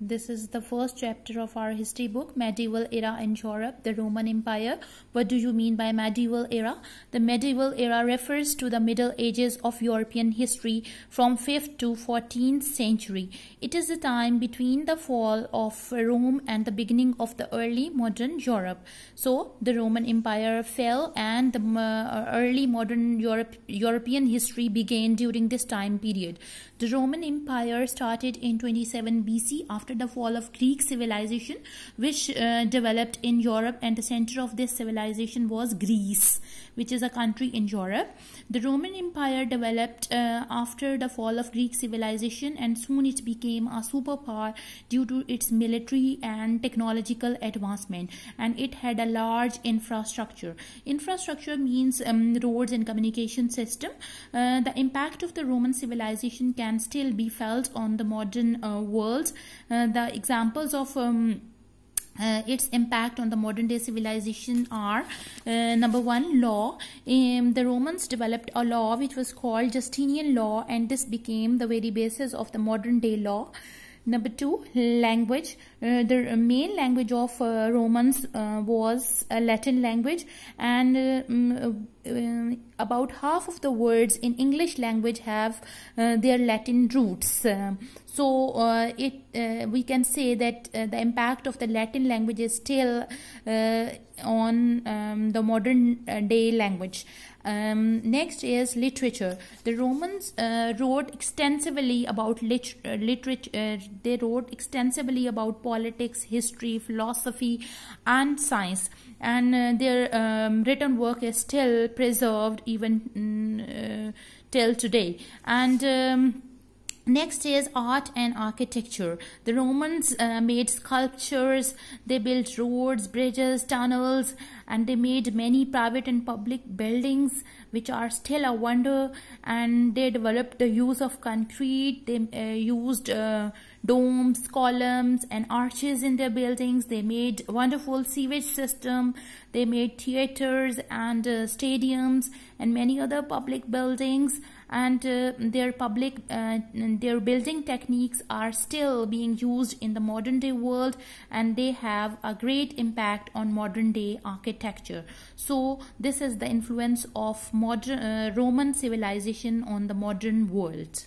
This is the first chapter of our history book, Medieval Era in Europe, the Roman Empire. What do you mean by medieval era? The medieval era refers to the Middle Ages of European history from 5th to 14th century. It is the time between the fall of Rome and the beginning of the early modern Europe. So, the Roman Empire fell and the uh, early modern Europe, European history began during this time period. The Roman Empire started in 27 BC after after the fall of Greek civilization, which uh, developed in Europe, and the center of this civilization was Greece, which is a country in Europe. The Roman Empire developed uh, after the fall of Greek civilization, and soon it became a superpower due to its military and technological advancement, and it had a large infrastructure. Infrastructure means um, roads and communication system. Uh, the impact of the Roman civilization can still be felt on the modern uh, world uh, uh, the examples of um, uh, its impact on the modern day civilization are uh, number one law um, the romans developed a law which was called justinian law and this became the very basis of the modern day law number two language uh, the main language of uh, Romans uh, was Latin language and um, about half of the words in English language have uh, their Latin roots. Uh, so uh, it we can say that the impact of the Latin language is still on um, the modern day language. Um, next is literature. The Romans wrote extensively about lit, They wrote extensively about poetry politics, history, philosophy, and science. And uh, their um, written work is still preserved even mm, uh, till today. And um, Next is art and architecture. The Romans uh, made sculptures, they built roads, bridges, tunnels, and they made many private and public buildings which are still a wonder. And they developed the use of concrete, they uh, used uh, domes, columns, and arches in their buildings. They made wonderful sewage system, they made theaters and uh, stadiums, and many other public buildings and uh, their public uh, their building techniques are still being used in the modern day world and they have a great impact on modern day architecture so this is the influence of modern uh, roman civilization on the modern world